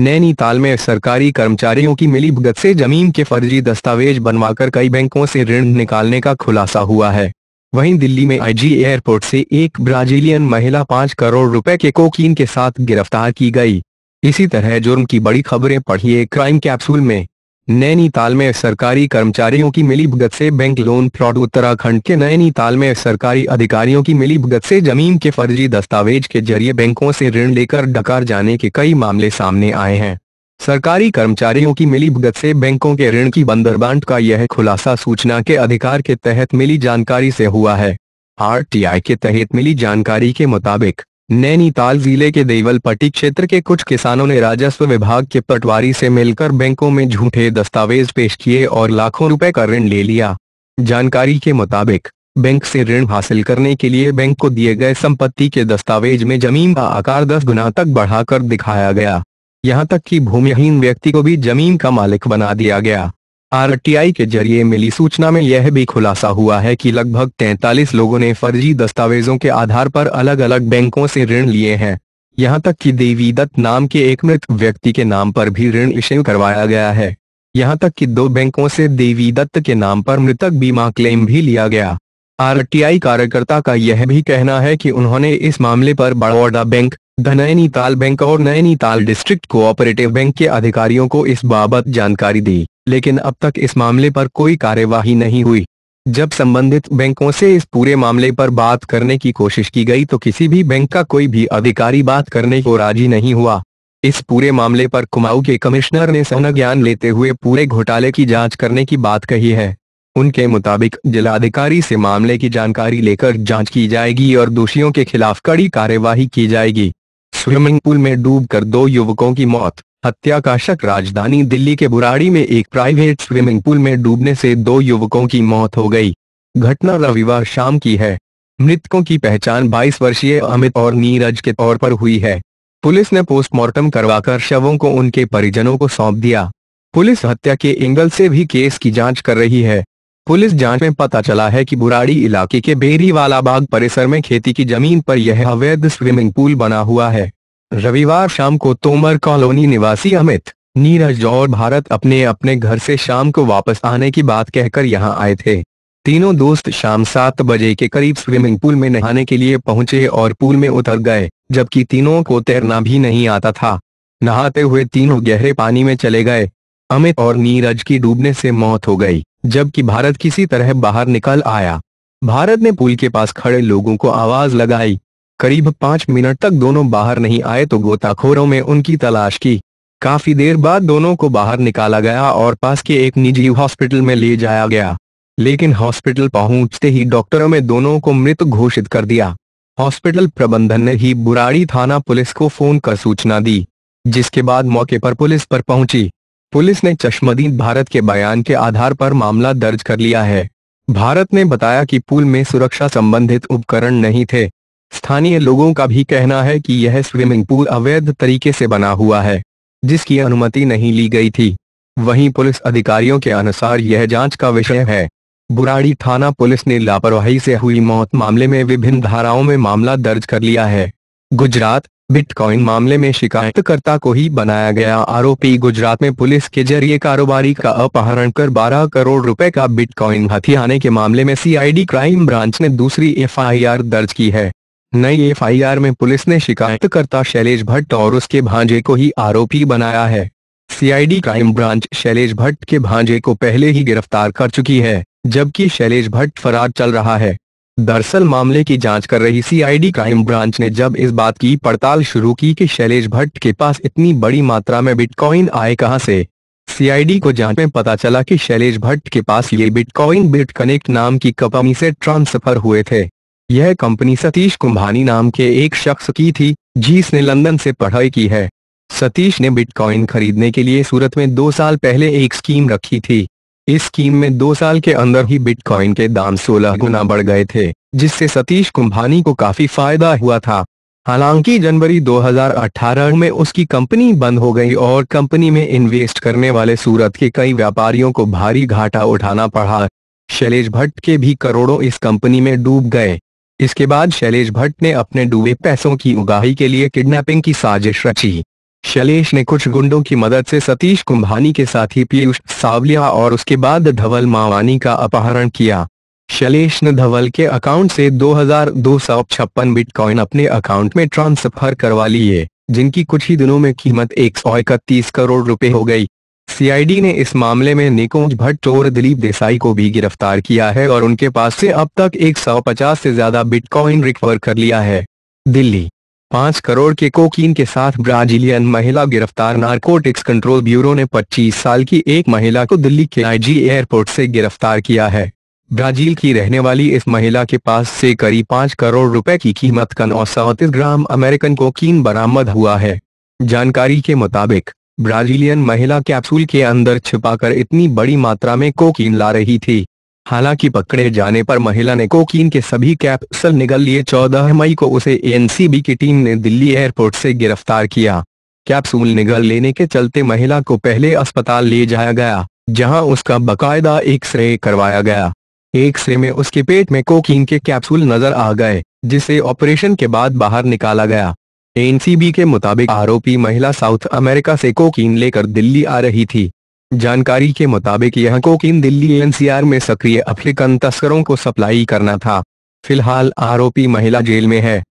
नैनीताल में सरकारी कर्मचारियों की मिली भगत से जमीन के फर्जी दस्तावेज बनवाकर कई बैंकों से ऋण निकालने का खुलासा हुआ है वहीं दिल्ली में आईजी एयरपोर्ट से एक ब्राजीलियन महिला पाँच करोड़ रुपए के कोकीन के साथ गिरफ्तार की गई इसी तरह जुर्म की बड़ी खबरें पढ़िए क्राइम कैप्सूल में नैनीताल में सरकारी कर्मचारियों की मिली भगत से बैंक लोन फ्रॉड उत्तराखंड के नैनीताल में सरकारी अधिकारियों की मिली भगत से जमीन के फर्जी दस्तावेज के जरिए बैंकों से ऋण लेकर डकार जाने के कई मामले सामने आए हैं सरकारी कर्मचारियों की मिली भगत से बैंकों के ऋण की बंदरबांट का यह खुलासा सूचना के अधिकार के तहत मिली जानकारी से हुआ है आर के तहत मिली जानकारी के मुताबिक नैनीताल जिले के देवलपट्टी क्षेत्र के कुछ किसानों ने राजस्व विभाग के पटवारी से मिलकर बैंकों में झूठे दस्तावेज पेश किए और लाखों रुपए का ऋण ले लिया जानकारी के मुताबिक बैंक से ऋण हासिल करने के लिए बैंक को दिए गए संपत्ति के दस्तावेज में जमीन का आकार दस गुना तक बढ़ाकर दिखाया गया यहाँ तक कि भूमिहीन व्यक्ति को भी जमीन का मालिक बना दिया गया आरटीआई के जरिए मिली सूचना में यह भी खुलासा हुआ है कि लगभग 43 लोगों ने फर्जी दस्तावेजों के आधार पर अलग अलग बैंकों से ऋण लिए हैं यहां तक कि देवी दत्त नाम के एक मृत व्यक्ति के नाम पर भी ऋण इश्यू करवाया गया है यहां तक कि दो बैंकों से देवी दत्त के नाम पर मृतक बीमा क्लेम भी लिया गया आर कार्यकर्ता का यह भी कहना है कि उन्होंने इस मामले पर Baroda bank the Nainital bank और नैनीताल डिस्ट्रिक्ट कोऑपरेटिव बैंक के अधिकारियों को इस बाबत जानकारी दी लेकिन अब तक इस मामले पर कोई कार्यवाही नहीं हुई जब संबंधित बैंकों से इस पूरे मामले पर बात करने की कोशिश की गई तो किसी भी बैंक का कोई भी अधिकारी बात करने को राजी नहीं हुआ इस पूरे मामले पर कुमाऊ के कमिश्नर ने सहन ज्ञान लेते हुए पूरे घोटाले की जांच करने की बात कही है उनके मुताबिक जिलाधिकारी से मामले की जानकारी लेकर जांच की जाएगी और दोषियों के खिलाफ कड़ी कार्यवाही की जाएगी स्विमिंग पूल में डूबकर दो युवकों की मौत हत्या का शक राजधानी दिल्ली के बुराड़ी में एक प्राइवेट स्विमिंग पूल में डूबने से दो युवकों की मौत हो गई घटना रविवार शाम की है मृतकों की पहचान 22 वर्षीय अमित और नीरज के तौर पर हुई है पुलिस ने पोस्टमार्टम करवाकर शवों को उनके परिजनों को सौंप दिया पुलिस हत्या के एंगल से भी केस की जांच कर रही है पुलिस जांच में पता चला है कि बुराड़ी इलाके के बेरीवाला बाग परिसर में खेती की जमीन पर यह अवैध स्विमिंग पूल बना हुआ है रविवार शाम को तोमर कॉलोनी निवासी अमित नीरज और भारत अपने अपने घर से शाम को वापस आने की बात कहकर यहां आए थे तीनों दोस्त शाम सात बजे के करीब स्विमिंग पूल में नहाने के लिए पहुंचे और पूल में उतर गए जबकि तीनों को तैरना भी नहीं आता था नहाते हुए तीनों गहरे पानी में चले गए अमित और नीरज की डूबने से मौत हो गई जबकि भारत किसी तरह बाहर निकल आया भारत ने पुल के पास खड़े लोगों को आवाज लगाई करीब पांच मिनट तक दोनों बाहर नहीं आए तो गोताखोरों में उनकी तलाश की काफी देर बाद दोनों को बाहर निकाला गया और पास के एक निजी हॉस्पिटल में ले जाया गया लेकिन हॉस्पिटल पहुंचते ही डॉक्टरों में दोनों को मृत घोषित कर दिया हॉस्पिटल प्रबंधन ने ही बुराड़ी थाना पुलिस को फोन कर सूचना दी जिसके बाद मौके पर पुलिस पर पहुंची पुलिस ने चश्मदीद भारत के बयान के आधार पर मामला दर्ज कर लिया है भारत ने बताया कि पुल में सुरक्षा संबंधित उपकरण नहीं थे स्थानीय लोगों का भी कहना है कि यह स्विमिंग पूल अवैध तरीके से बना हुआ है जिसकी अनुमति नहीं ली गई थी वहीं पुलिस अधिकारियों के अनुसार यह जांच का विषय है बुराड़ी थाना पुलिस ने लापरवाही से हुई मौत मामले में विभिन्न धाराओं में मामला दर्ज कर लिया है गुजरात बिटकॉइन मामले में शिकायतकर्ता को ही बनाया गया आरोपी गुजरात में पुलिस के जरिए कारोबारी का अपहरण कर 12 करोड़ रुपए का बिटकॉइन हथियाने के मामले में सीआईडी क्राइम ब्रांच ने दूसरी एफआईआर दर्ज की है नई एफआईआर में पुलिस ने शिकायतकर्ता शैलेश भट्ट और उसके भांजे को ही आरोपी बनाया है CID crime branch Shailesh Bhatt के भांजे को पहले ही गिरफ्तार कर चुकी है जबकि शैलेश भट्ट फरार चल रहा है दरअसल मामले की जांच कर रही सीआईडी क्राइम ब्रांच ने जब इस बात की पड़ताल शुरू की कि शैलेश भट्ट के पास इतनी बड़ी मात्रा में बिटकॉइन आए कहां से सीआईडी को जांच में पता चला कि शैलेश भट्ट के पास ये बिटकॉइन बिट कनेक्ट नाम की कंपनी से ट्रांसफर हुए थे यह कंपनी सतीश कुंभानी नाम के एक शख्स की थी जिसने लंदन से पढ़ाई की है सतीश ने बिटकॉइन खरीदने के लिए सूरत में दो साल पहले एक स्कीम रखी थी इस स्कीम में दो साल के अंदर ही बिटकॉइन के दाम 16 गुना बढ़ गए थे जिससे सतीश कुंभानी को काफी फायदा हुआ था हालांकि जनवरी 2018 में उसकी कंपनी बंद हो गई और कंपनी में इन्वेस्ट करने वाले सूरत के कई व्यापारियों को भारी घाटा उठाना पड़ा शैलेश भट्ट के भी करोड़ों इस कंपनी में डूब गए इसके बाद शैलेश भट्ट ने अपने डूबे पैसों की उगाही के लिए किडनैपिंग की साजिश रची शैलेश ने कुछ गुंडों की मदद से सतीश कुंभानी के ही पीयूष सावलिया और उसके बाद धवल मावानी का अपहरण किया शैलेश ने धवल के अकाउंट से दो हजार बिटकॉइन अपने अकाउंट में ट्रांसफर करवा लिए जिनकी कुछ ही दिनों में कीमत एक करोड़ रुपए हो गई सीआईडी ने इस मामले में निकोज भट्ट और दिलीप देसाई को भी गिरफ्तार किया है और उनके पास से अब तक 150 से ज्यादा बिटकॉइन रिकवर कर लिया है दिल्ली पाँच करोड़ के कोकीन के साथ ब्राजीलियन महिला गिरफ्तार नारकोटिक्स कंट्रोल ब्यूरो ने 25 साल की एक महिला को दिल्ली के आईजी एयरपोर्ट से गिरफ्तार किया है ब्राजील की रहने वाली इस महिला के पास से करीब पाँच करोड़ रुपए की कीमत का नौ ग्राम अमेरिकन कोकीन बरामद हुआ है जानकारी के मुताबिक ब्राजीलियन महिला कैप्सूल के अंदर छिपाकर इतनी बड़ी मात्रा में कोकीन ला रही थी हालांकि पकड़े जाने पर महिला ने कोकीन के सभी कैप्सल निगल लिए 14 मई को उसे एनसीबी की टीम ने दिल्ली एयरपोर्ट से गिरफ्तार किया कैप्सूल निगल लेने के चलते महिला को पहले अस्पताल ले जाया गया जहां उसका बकायदा एक्सरे करवाया गया एक्सरे में उसके पेट में कोकीन के कैप्सूल नजर आ गए जिसे ऑपरेशन के बाद बाहर निकाला गया एनसीबी के मुताबिक आरोपी महिला साउथ अमेरिका से कोकीन लेकर दिल्ली आ रही थी जानकारी के मुताबिक यह कोकीन दिल्ली एनसीआर में सक्रिय अफ्रीकन तस्करों को सप्लाई करना था फिलहाल आरोपी महिला जेल में है